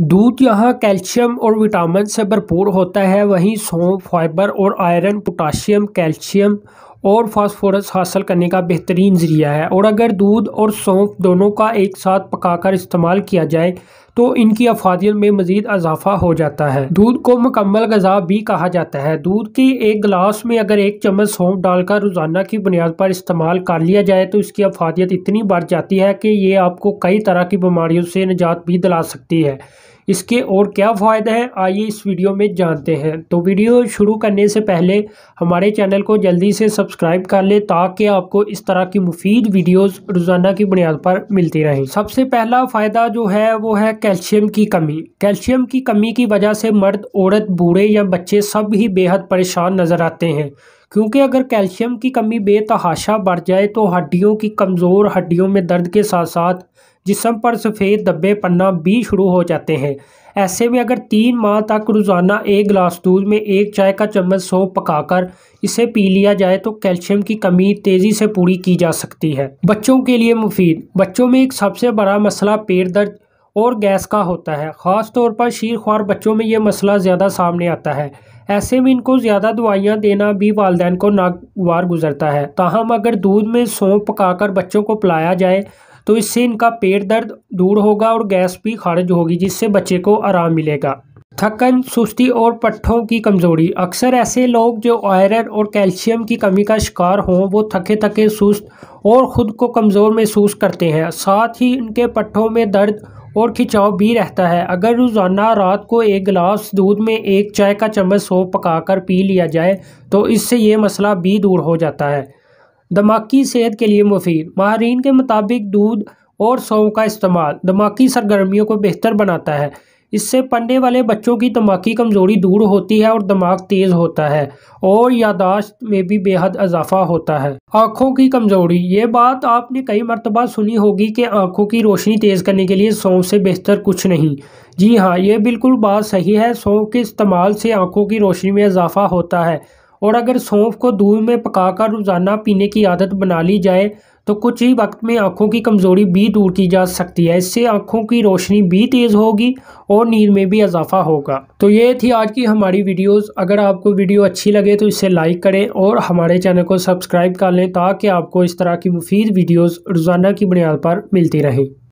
दूध यहाँ कैल्शियम और विटामिन से भरपूर होता है वहीं सौंफ फाइबर और आयरन पोटाशियम कैल्शियम और फास्फोरस हासिल करने का बेहतरीन ज़रिया है और अगर दूध और सौंफ दोनों का एक साथ पकाकर इस्तेमाल किया जाए तो इनकी अफादियत में मज़ीद अजाफा हो जाता है दूध को मुकम्मल गजा भी कहा जाता है दूध की एक गिलास में अगर एक चम्मच सौंफ डालकर रोज़ाना की बुनियाद पर इस्तेमाल कर लिया जाए तो इसकी अफादियत इतनी बढ़ जाती है कि ये आपको कई तरह की बीमारियों से निजात भी दिला सकती है इसके और क्या फ़ायदे हैं आइए इस वीडियो में जानते हैं तो वीडियो शुरू करने से पहले हमारे चैनल को जल्दी से सब्सक्राइब कर लें ताकि आपको इस तरह की मुफीद वीडियोस रोज़ाना की बुनियाद पर मिलती रहें सबसे पहला फ़ायदा जो है वो है कैल्शियम की कमी कैल्शियम की कमी की वजह से मर्द औरत बूढ़े या बच्चे सब ही बेहद परेशान नज़र आते हैं क्योंकि अगर कैल्शियम की कमी बेतहाशा बढ़ जाए तो हड्डियों की कमज़ोर हड्डियों में दर्द के साथ साथ जिसम पर सफ़ेद धब्बे पन्ना भी शुरू हो जाते हैं ऐसे में अगर तीन माह तक रोज़ाना एक गिलास दूध में एक चाय का चम्मच सौंप पकाकर इसे पी लिया जाए तो कैल्शियम की कमी तेज़ी से पूरी की जा सकती है बच्चों के लिए मुफीद बच्चों में एक सबसे बड़ा मसला पेट दर्द और गैस का होता है ख़ास तौर पर शीर ख्वार बच्चों में यह मसला ज़्यादा सामने आता है ऐसे में इनको ज़्यादा दवाइयाँ देना भी वालदेन को नागवार गुजरता है ताहम अगर दूध में सौंप पकाकर बच्चों को पिलाया जाए तो इससे इनका पेट दर्द दूर होगा और गैस भी खारिज होगी जिससे बच्चे को आराम मिलेगा थकन सुस्ती और पट्ठों की कमज़ोरी अक्सर ऐसे लोग जो आयरन और कैल्शियम की कमी का शिकार हों वो थके थके सुस्त और ख़ुद को कमज़ोर महसूस करते हैं साथ ही इनके पट्ठों में दर्द और खिंचाव भी रहता है अगर रोज़ाना रात को एक गिलास दूध में एक चाय का चम्मच सौंप पकाकर पी लिया जाए तो इससे ये मसला भी दूर हो जाता है दमाकी सेहत के लिए मुफीद माहरीन के मुताबिक दूध और सौंफ का इस्तेमाल दमाकी सरगर्मियों को बेहतर बनाता है इससे पढ़ने वाले बच्चों की दमाकी कमज़ोरी दूर होती है और दिमाग तेज़ होता है और यादाश्त में भी बेहद इजाफा होता है आँखों की कमज़ोरी ये बात आपने कई मरतबा सुनी होगी कि आँखों की रोशनी तेज़ करने के लिए सौंफ से बेहतर कुछ नहीं जी हाँ ये बिल्कुल बात सही है सौंफ के इस्तेमाल से आँखों की रोशनी में इजाफा होता है और अगर सौंफ को दूध में पकाकर रोज़ाना पीने की आदत बना ली जाए तो कुछ ही वक्त में आँखों की कमज़ोरी भी दूर की जा सकती है इससे आँखों की रोशनी भी तेज़ होगी और नींद में भी इजाफा होगा तो ये थी आज की हमारी वीडियोस अगर आपको वीडियो अच्छी लगे तो इसे लाइक करें और हमारे चैनल को सब्सक्राइब कर लें ताकि आपको इस तरह की मुफीद वीडियोज़ रोज़ाना की बुनियाद पर मिलती रहें